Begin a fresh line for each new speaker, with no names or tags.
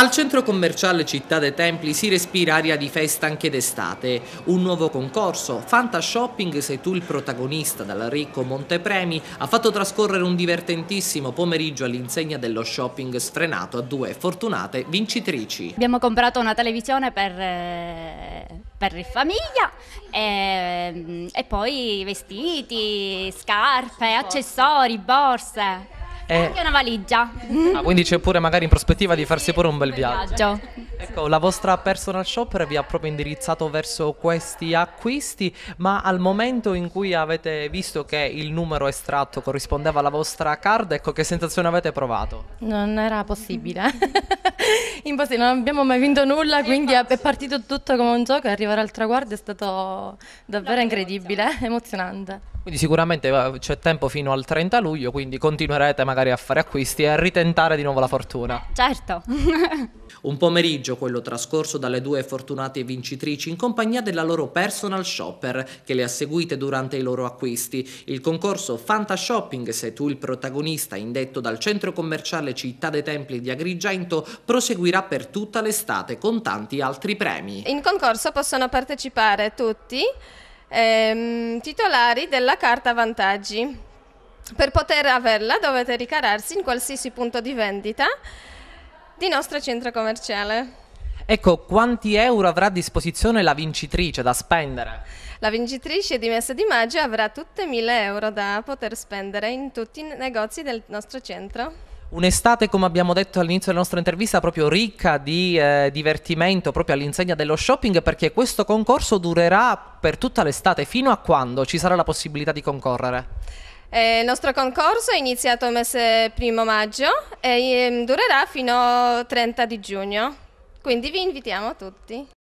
Al centro commerciale Città dei Templi si respira aria di festa anche d'estate. Un nuovo concorso, Fanta Shopping Sei tu il protagonista dal ricco Montepremi, ha fatto trascorrere un divertentissimo pomeriggio all'insegna dello shopping sfrenato a due fortunate vincitrici.
Abbiamo comprato una televisione per, eh, per famiglia e, ehm, e poi vestiti, scarpe, accessori, borse. E eh. anche una valigia. Ah,
quindi c'è pure magari in prospettiva di farsi pure un bel viaggio. Ecco, la vostra personal shopper vi ha proprio indirizzato verso questi acquisti, ma al momento in cui avete visto che il numero estratto corrispondeva alla vostra card, ecco che sensazione avete provato?
Non era possibile. Impossibile, non abbiamo mai vinto nulla, quindi è partito tutto come un gioco e arrivare al traguardo è stato davvero incredibile, emozionante.
Quindi sicuramente c'è tempo fino al 30 luglio, quindi continuerete magari a fare acquisti e a ritentare di nuovo la fortuna.
Certo.
Un pomeriggio quello trascorso dalle due fortunate vincitrici in compagnia della loro personal shopper che le ha seguite durante i loro acquisti. Il concorso Fanta Shopping, sei tu il protagonista, indetto dal centro commerciale Città dei Templi di Agrigento, proseguirà per tutta l'estate con tanti altri premi.
In concorso possono partecipare tutti ehm, titolari della carta vantaggi. Per poter averla dovete ricararsi in qualsiasi punto di vendita di nostro centro commerciale.
Ecco, quanti euro avrà a disposizione la vincitrice da spendere?
La vincitrice di Messa di Maggio avrà tutte 1000 euro da poter spendere in tutti i negozi del nostro centro.
Un'estate, come abbiamo detto all'inizio della nostra intervista, proprio ricca di eh, divertimento, proprio all'insegna dello shopping, perché questo concorso durerà per tutta l'estate, fino a quando ci sarà la possibilità di concorrere?
Eh, il nostro concorso è iniziato il mese primo maggio e ehm, durerà fino al 30 di giugno, quindi vi invitiamo tutti.